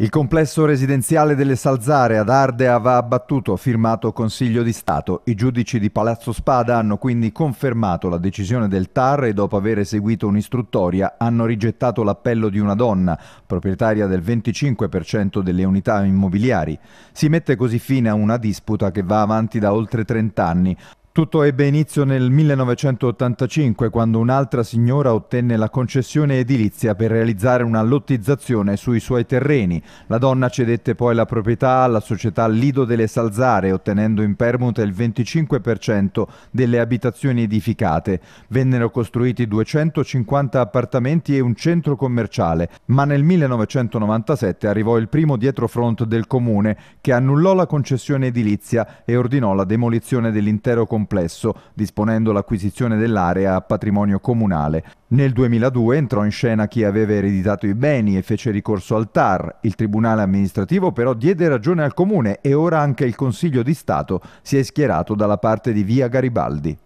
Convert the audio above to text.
Il complesso residenziale delle Salzare ad Ardea va abbattuto, firmato Consiglio di Stato. I giudici di Palazzo Spada hanno quindi confermato la decisione del TAR e dopo aver eseguito un'istruttoria hanno rigettato l'appello di una donna, proprietaria del 25% delle unità immobiliari. Si mette così fine a una disputa che va avanti da oltre 30 anni, tutto ebbe inizio nel 1985 quando un'altra signora ottenne la concessione edilizia per realizzare una lottizzazione sui suoi terreni. La donna cedette poi la proprietà alla società Lido delle Salzare ottenendo in permuta il 25% delle abitazioni edificate. Vennero costruiti 250 appartamenti e un centro commerciale, ma nel 1997 arrivò il primo dietrofront del comune che annullò la concessione edilizia e ordinò la demolizione dell'intero complesso complesso, disponendo l'acquisizione dell'area a patrimonio comunale. Nel 2002 entrò in scena chi aveva ereditato i beni e fece ricorso al TAR. Il Tribunale amministrativo però diede ragione al Comune e ora anche il Consiglio di Stato si è schierato dalla parte di Via Garibaldi.